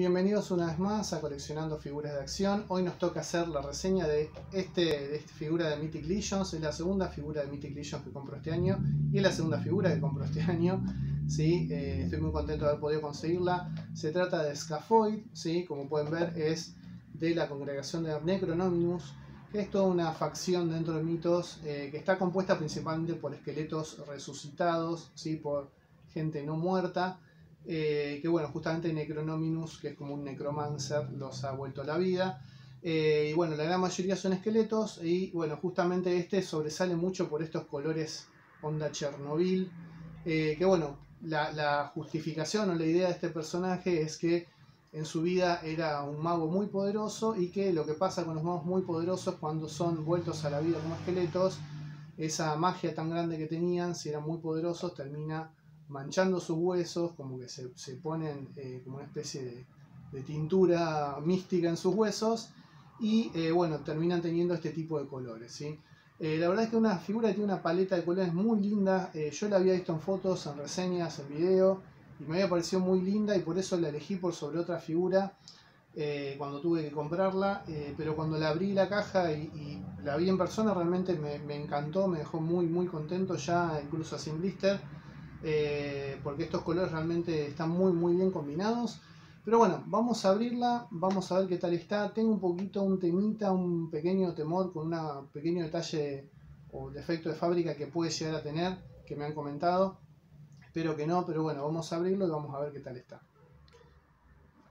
Bienvenidos una vez más a Coleccionando Figuras de Acción. Hoy nos toca hacer la reseña de, este, esta figura de Mythic Legions. Es la segunda figura de Mythic Legions que compro este año y es la segunda figura que compro este año. ¿sí? Eh, estoy muy contento de haber podido conseguirla. Se trata de Scaphoid, ¿sí? como pueden ver es de la congregación de Necronominus, que es toda una facción dentro de mitos eh, que está compuesta principalmente por esqueletos resucitados, ¿sí? por gente no muerta. Eh, que bueno, justamente Necronominus, que es como un necromancer, los ha vuelto a la vida. Eh, y bueno, la gran mayoría son esqueletos y bueno, justamente este sobresale mucho por estos colores onda Chernobyl, eh, que bueno, la, la, justificación o la idea de este personaje es que en su vida era un mago muy poderoso y que lo que pasa con los magos muy poderosos cuando son vueltos a la vida como esqueletos, esa magia tan grande que tenían, si eran muy poderosos, termina manchando sus huesos, como que se, ponen eh, como una especie de, tintura mística en sus huesos y eh, bueno, terminan teniendo este tipo de colores. ¿sí? Eh, la verdad es que una figura tiene una paleta de colores muy linda, yo la había visto en fotos, en reseñas, en video y me había parecido muy linda y por eso la elegí por sobre otra figura. cuando tuve que comprarla, pero cuando la abrí la caja y, la vi en persona realmente me, encantó, me dejó muy muy contento ya incluso sin blister eh, porque estos colores realmente están muy muy bien combinados. Pero bueno, vamos a abrirla, vamos a ver qué tal está. Tengo un poquito un temita, un pequeño temor con un pequeño detalle o defecto de fábrica que puede llegar a tener, que me han comentado. Espero que no, pero bueno, vamos a abrirlo y vamos a ver qué tal está.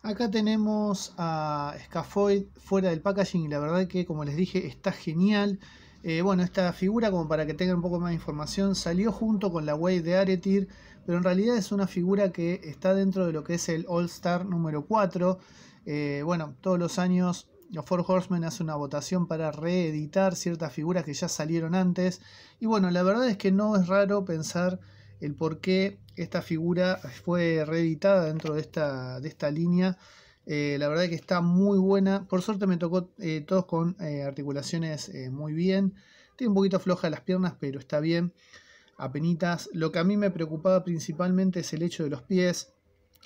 Acá tenemos a Scafoid fuera del packaging y la verdad que como les dije está genial. Eh, bueno, esta figura, como para que tengan un poco más de información, salió junto con la Wave de Aretir, pero en realidad es una figura que está dentro de lo que es el All Star número 4. Eh, bueno, todos los años los Four Horsemen hace una votación para reeditar ciertas figuras que ya salieron antes. Y bueno, la verdad es que no es raro pensar el por qué esta figura fue reeditada dentro de de esta línea. Eh, la verdad que está muy buena. Por suerte me tocó eh, todos con eh, articulaciones muy bien. Tiene un poquito floja las piernas, pero está bien. Apenitas. Lo que a mí me preocupaba principalmente es el hecho de los pies.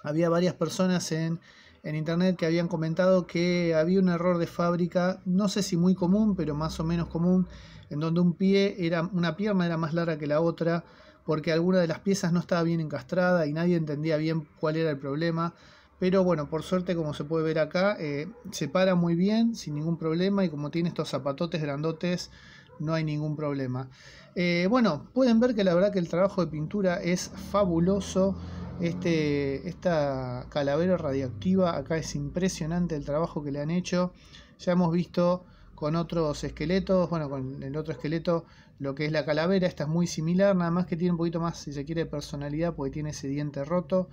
Había varias personas en, internet que habían comentado que había un error de fábrica, no sé si muy común, pero más o menos común, en donde un pie era, una pierna era más larga que la otra, porque alguna de las piezas no estaba bien encastrada y nadie entendía bien cuál era el problema. Pero bueno, por suerte, como se puede ver acá, eh, se para muy bien, sin ningún problema. Y como tiene estos zapatotes grandotes, no hay ningún problema. Eh, bueno, pueden ver que la verdad que el trabajo de pintura es fabuloso. Este, esta calavera radiactiva acá es impresionante el trabajo que le han hecho. Ya hemos visto con otros esqueletos, bueno, con el otro esqueleto, lo que es la calavera, esta es muy similar, nada más que tiene un poquito más, si se quiere, personalidad, porque tiene ese diente roto.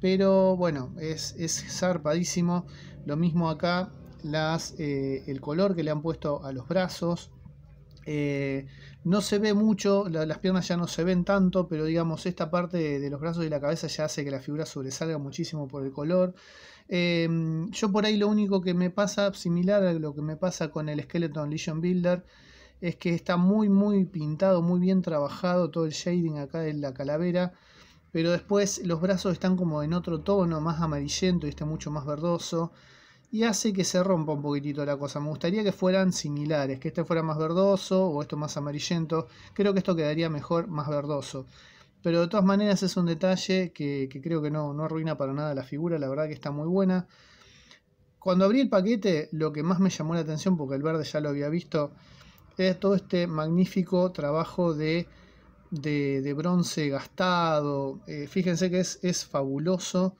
Pero bueno, es, es zarpadísimo. Lo mismo acá, eh, el color que le han puesto a los brazos. Eh, no se ve mucho, las piernas ya no se ven tanto, pero digamos, esta parte de, los brazos y la cabeza ya hace que la figura sobresalga muchísimo por el color. Em, yo por ahí lo único que me pasa, similar a lo que me pasa con el Skeleton Legion Builder, es que está muy, muy pintado, muy bien trabajado todo el shading acá de la calavera pero después los brazos están como en otro tono, más amarillento y está mucho más verdoso. Y hace que se rompa un poquitito la cosa. Me gustaría que fueran similares, que este fuera más verdoso o esto más amarillento. Creo que esto quedaría mejor más verdoso. Pero de todas maneras es un detalle que, que creo que no, no arruina para nada la figura. La verdad que está muy buena. Cuando abrí el paquete, lo que más me llamó la atención, porque el verde ya lo había visto, es todo este magnífico trabajo de de, bronce gastado. Eh, fíjense que es, fabuloso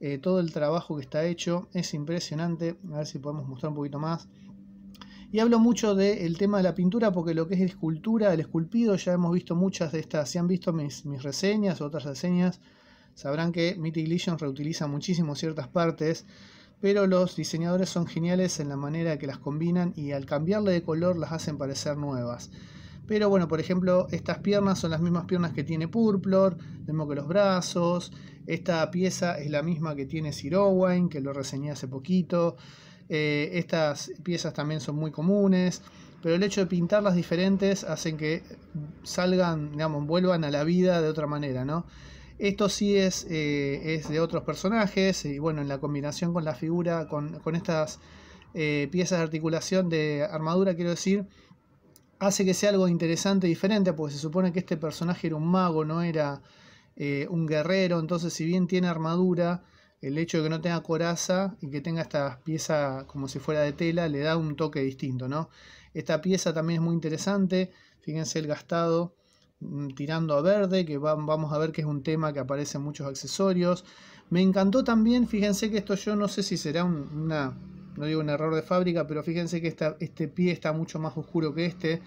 eh, todo el trabajo que está hecho, es impresionante. A ver si podemos mostrar un poquito más. Y hablo mucho del tema de la pintura porque lo que es escultura, el esculpido, ya hemos visto muchas de estas. Si han visto mis, reseñas otras reseñas, sabrán que Mythic reutiliza muchísimo ciertas partes, pero los diseñadores son geniales en la manera que las combinan y al cambiarle de color las hacen parecer nuevas. Pero bueno, por ejemplo, estas piernas son las mismas piernas que tiene Purplor, vemos que los brazos. Esta pieza es la misma que tiene Sirowine, que lo reseñé hace poquito. Eh, estas piezas también son muy comunes, pero el hecho de pintarlas diferentes hacen que salgan, digamos, vuelvan a la vida de otra manera, ¿no? Esto sí es, eh, es de otros personajes y bueno, en la combinación con la figura, con, con estas eh, piezas de articulación de armadura, quiero decir, hace que sea algo interesante y diferente, porque se supone que este personaje era un mago, no era eh, un guerrero, entonces si bien tiene armadura, el hecho de que no tenga coraza y que tenga esta pieza como si fuera de tela, le da un toque distinto, ¿no? Esta pieza también es muy interesante, fíjense el gastado mm, tirando a verde, que vamos a ver que es un tema que aparece en muchos accesorios. Me encantó también, fíjense que esto yo no sé si será una no digo un error de fábrica, pero fíjense que este pie está mucho más oscuro que este.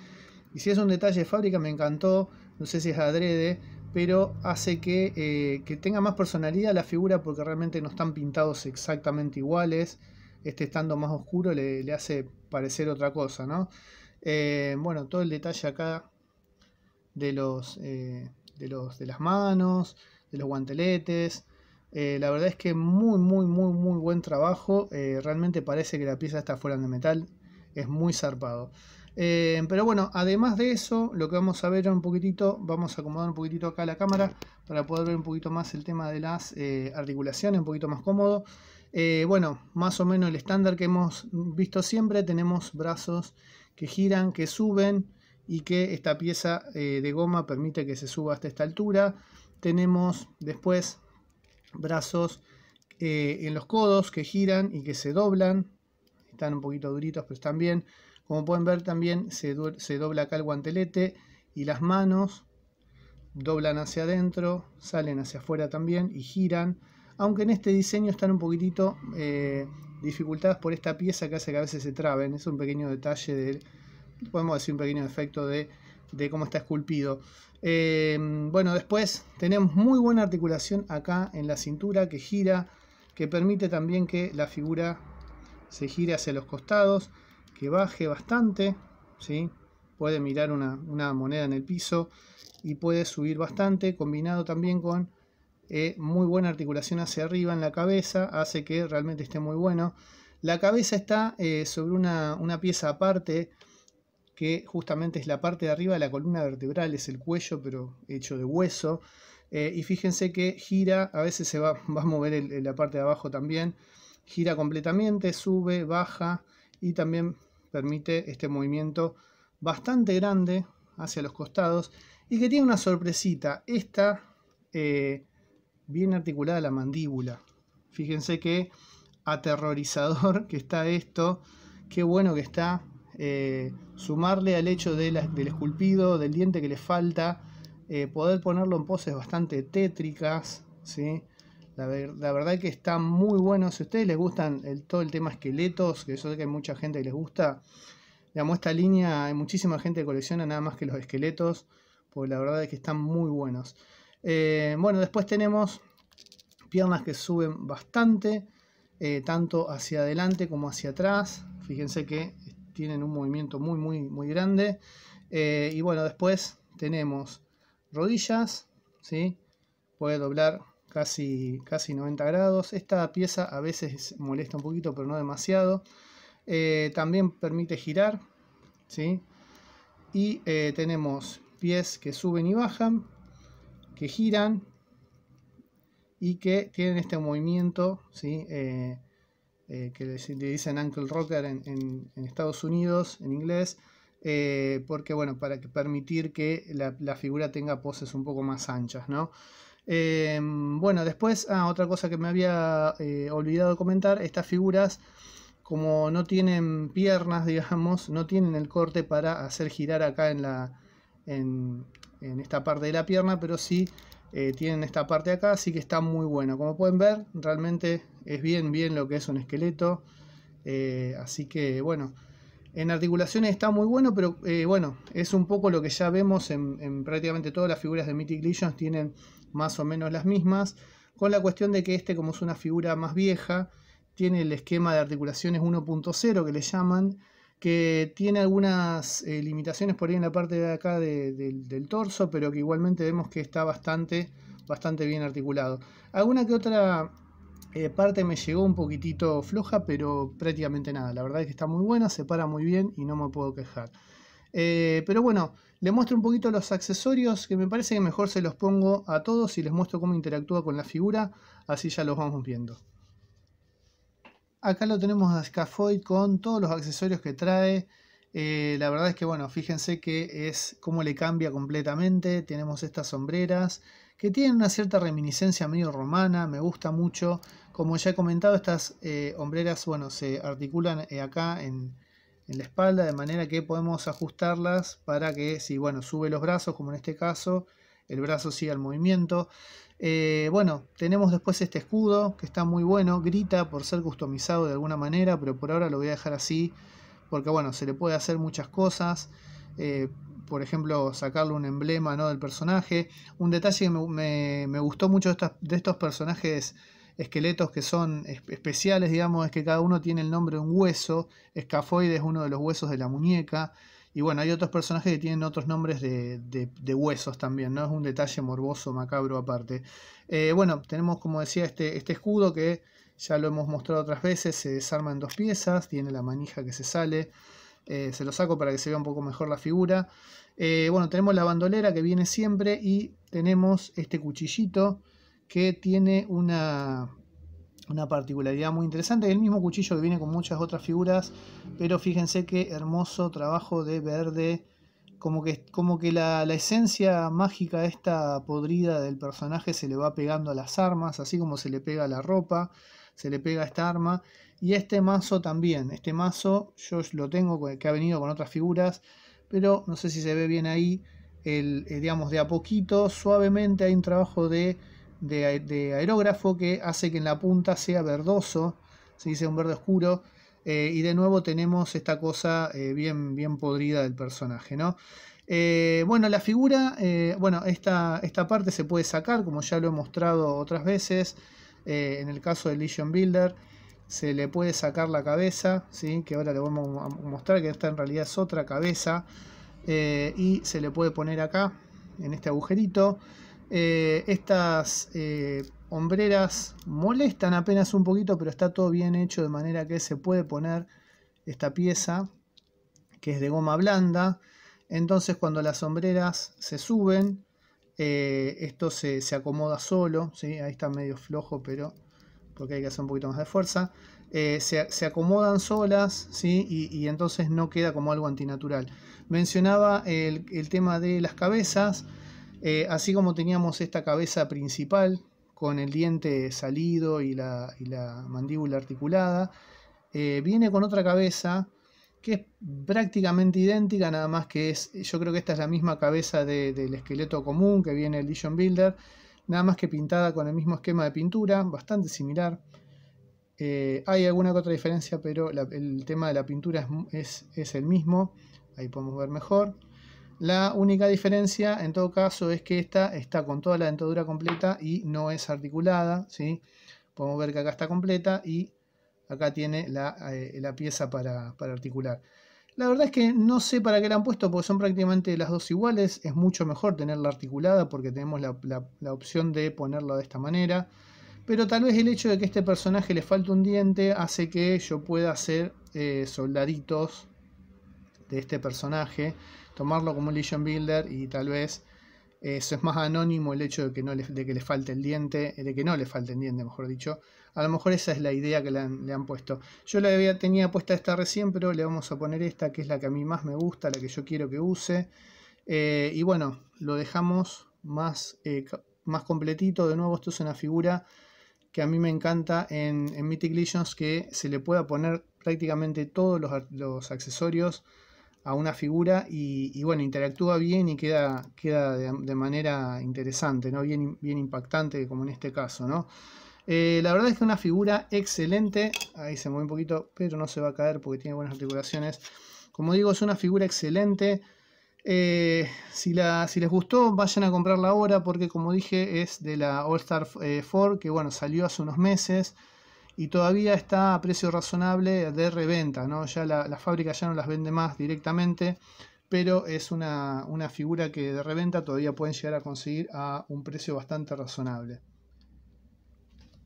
Y si es un detalle de fábrica, me encantó, no sé si es adrede, pero hace que, eh, tenga más personalidad la figura porque realmente no están pintados exactamente iguales. Este estando más oscuro le, hace parecer otra cosa, ¿no? Eh, bueno, todo el detalle acá de los, eh, de los de las manos, de los guanteletes, eh, la verdad es que muy, muy, muy, muy buen trabajo. Eh, realmente parece que la pieza está fuera de metal. Es muy zarpado. Eh, pero bueno, además de eso, lo que vamos a ver un poquitito, vamos a acomodar un poquitito acá la cámara para poder ver un poquito más el tema de las articulaciones, un poquito más cómodo. bueno, más o menos el estándar que hemos visto siempre, tenemos brazos que giran, que suben y que esta pieza de goma permite que se suba hasta esta altura. Tenemos después brazos eh, en los codos que giran y que se doblan. Están un poquito duritos, pero están bien. Como pueden ver también se, se dobla acá el guantelete y las manos doblan hacia adentro, salen hacia afuera también y giran. Aunque en este diseño están un poquitito eh, dificultadas por esta pieza que hace que a veces se traben. Es un pequeño detalle podemos decir un pequeño efecto de de cómo está esculpido. Eh, bueno, después tenemos muy buena articulación acá en la cintura que gira, que permite también que la figura se gire hacia los costados, que baje bastante, ¿sí? puede mirar una, moneda en el piso y puede subir bastante, combinado también con eh, muy buena articulación hacia arriba en la cabeza, hace que realmente esté muy bueno. La cabeza está eh, sobre una, una pieza aparte, que justamente es la parte de arriba de la columna vertebral, es el cuello, pero hecho de hueso. Eh, y fíjense que gira, a veces se va, va a mover la parte de abajo también, gira completamente, sube, baja y también permite este movimiento bastante grande hacia los costados y que tiene una sorpresita, está eh, bien articulada la mandíbula. Fíjense que aterrorizador que está esto, qué bueno que está, eh, sumarle al hecho del esculpido, del diente que le falta, eh, poder ponerlo en poses bastante tétricas, ¿sí? La, verdad que están muy buenos Si a ustedes les gustan todo el tema esqueletos, que yo sé que hay mucha gente que les gusta, digamos, esta línea hay muchísima gente que colecciona nada más que los esqueletos, porque la verdad es que están muy buenos. Eh, bueno, después tenemos piernas que suben bastante, tanto hacia adelante como hacia atrás. Fíjense que tienen un movimiento muy, muy, muy grande. Eh, y bueno, después tenemos rodillas, si Puede doblar casi, casi 90 grados. Esta pieza a veces molesta un poquito, pero no demasiado. Eh, también permite girar, ¿sí? Y eh, tenemos pies que suben y bajan, que giran y que tienen este movimiento, ¿sí? Eh, que le, dicen ankle Rocker en, Estados Unidos, en inglés, eh, porque bueno, para permitir que la, figura tenga poses un poco más anchas, ¿no? Em, bueno, después, ah, otra cosa que me había eh, olvidado comentar, estas figuras, como no tienen piernas, digamos, no tienen el corte para hacer girar acá en la... en esta parte de la pierna, pero sí eh, tienen esta parte acá, así que está muy bueno. Como pueden ver, realmente es bien, bien lo que es un esqueleto. Eh, así que, bueno, en articulaciones está muy bueno, pero eh, bueno, es un poco lo que ya vemos en, en, prácticamente todas las figuras de Mythic Legions, tienen más o menos las mismas, con la cuestión de que este, como es una figura más vieja, tiene el esquema de articulaciones 1.0 que le llaman, que tiene algunas eh, limitaciones por ahí en la parte de acá del torso, pero que igualmente vemos que está bastante, bastante bien articulado. Alguna que otra eh, parte me llegó un poquitito floja, pero prácticamente nada. La verdad es que está muy buena, se para muy bien y no me puedo quejar. Eh, pero bueno, le muestro un poquito los accesorios que me parece que mejor se los pongo a todos y les muestro cómo interactúa con la figura, así ya los vamos viendo. Acá lo tenemos a Scafoid con todos los accesorios que trae. Eh, la verdad es que, bueno, fíjense que es como le cambia completamente. Tenemos estas sombreras que tienen una cierta reminiscencia medio romana, me gusta mucho. Como ya he comentado, estas sombreras eh, bueno, se articulan eh, acá en, en, la espalda, de manera que podemos ajustarlas para que si, bueno, sube los brazos, como en este caso, el brazo siga el movimiento. Eh, bueno, tenemos después este escudo que está muy bueno, grita por ser customizado de alguna manera, pero por ahora lo voy a dejar así porque bueno, se le puede hacer muchas cosas. Eh, por ejemplo, sacarle un emblema ¿no? del personaje. Un detalle que me, gustó mucho de estos, de estos personajes esqueletos que son especiales, digamos, es que cada uno tiene el nombre de un hueso. Escafoide es uno de los huesos de la muñeca. Y bueno, hay otros personajes que tienen otros nombres de, huesos también, ¿no? Es un detalle morboso, macabro aparte. Eh, bueno, tenemos, como decía, este, este escudo que ya lo hemos mostrado otras veces, se desarma en dos piezas, tiene la manija que se sale. Eh, se lo saco para que se vea un poco mejor la figura. Eh, bueno, tenemos la bandolera que viene siempre y tenemos este cuchillito que tiene una, una particularidad muy interesante. El mismo cuchillo que viene con muchas otras figuras, pero fíjense qué hermoso trabajo de verde. Como que, como que la, esencia mágica esta podrida del personaje se le va pegando a las armas, así como se le pega a la ropa, se le pega a esta arma. Y este mazo también, este mazo yo lo tengo que ha venido con otras figuras, pero no sé si se ve bien ahí, el, eh, digamos de a poquito, suavemente hay un trabajo de de, aerógrafo que hace que en la punta sea verdoso, se dice un verde oscuro. Eh, y de nuevo tenemos esta cosa eh, bien, bien podrida del personaje, ¿no? Eh, bueno, la figura, bueno, esta, esta parte se puede sacar, como ya lo he mostrado otras veces. en el caso del Legion Builder, se le puede sacar la cabeza, ¿sí? que ahora le vamos a mostrar que esta en realidad es otra cabeza. y se le puede poner acá, en este agujerito. Eh, estas eh, hombreras molestan apenas un poquito, pero está todo bien hecho de manera que se puede poner esta pieza, que es de goma blanda. Entonces cuando las hombreras se suben, eh, esto se, acomoda solo, ¿sí? ahí está medio flojo, pero porque hay que hacer un poquito más de fuerza. se, acomodan solas, ¿sí? Y, entonces no queda como algo antinatural. Mencionaba el tema de las cabezas. Eh, así como teníamos esta cabeza principal con el diente salido y la, mandíbula articulada, eh, viene con otra cabeza que es prácticamente idéntica, nada más que es, yo creo que esta es la misma cabeza del esqueleto común que viene el Legion Builder, nada más que pintada con el mismo esquema de pintura, bastante similar. Eh, hay alguna que otra diferencia, pero el tema de la pintura es el mismo, ahí podemos ver mejor. La única diferencia, en todo caso, es que esta está con toda la dentadura completa y no es articulada, ¿sí? Podemos ver que acá está completa y acá tiene la, eh, pieza para, articular. La verdad es que no sé para qué la han puesto, porque son prácticamente las dos iguales. Es mucho mejor tenerla articulada porque tenemos la, opción de ponerla de esta manera. Pero tal vez el hecho de que a este personaje le falte un diente hace que yo pueda hacer eh, soldaditos de este personaje, tomarlo como un Legion Builder y tal vez eh, eso es más anónimo el hecho de que, no le, de que le falte el diente, eh, de que no le falte el diente, mejor dicho. A lo mejor esa es la idea que le han, puesto. Yo la había, tenía puesta esta recién, pero le vamos a poner esta, que es la que a mí más me gusta, la que yo quiero que use. Eh, y bueno, lo dejamos más, más completito. De nuevo, esto es una figura que a mí me encanta en, en Mythic Legions, que se le pueda poner prácticamente todos los, los accesorios a una figura y, bueno, interactúa bien y queda, queda de, manera interesante, ¿no? Bien, bien impactante como en este caso, ¿no? Eh, la verdad es que una figura excelente, ahí se mueve un poquito, pero no se va a caer porque tiene buenas articulaciones. Como digo, es una figura excelente. Eh, si, la, si les gustó, vayan a comprarla ahora porque como dije es de la All Star eh, Ford que bueno, salió hace unos meses y todavía está a precio razonable de reventa, ¿no? Ya la, fábrica ya no las vende más directamente, pero es una, figura que de reventa todavía pueden llegar a conseguir a un precio bastante razonable.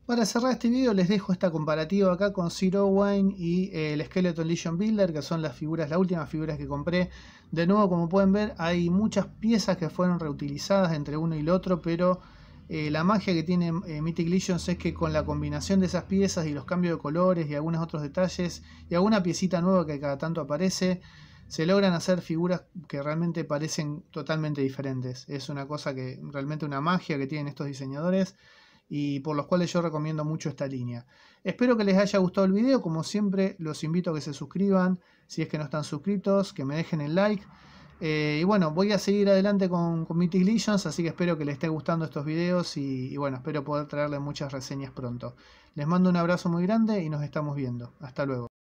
Para cerrar este vídeo les dejo esta comparativa acá con Zero Wine y eh, el Skeleton Legion Builder, que son las figuras, las últimas figuras que compré. De nuevo, como pueden ver, hay muchas piezas que fueron reutilizadas entre uno y el otro, pero eh, la magia que tiene eh, Mythic Legions es que con la combinación de esas piezas y los cambios de colores y algunos otros detalles y alguna piecita nueva que cada tanto aparece, se logran hacer figuras que realmente parecen totalmente diferentes. Es una cosa que realmente una magia que tienen estos diseñadores y por los cuales yo recomiendo mucho esta línea. Espero que les haya gustado el video, como siempre los invito a que se suscriban, si es que no están suscritos, que me dejen el like eh, y bueno, voy a seguir adelante con, con Mythic así que espero que les esté gustando estos videos y, y bueno, espero poder traerle muchas reseñas pronto. Les mando un abrazo muy grande y nos estamos viendo. Hasta luego.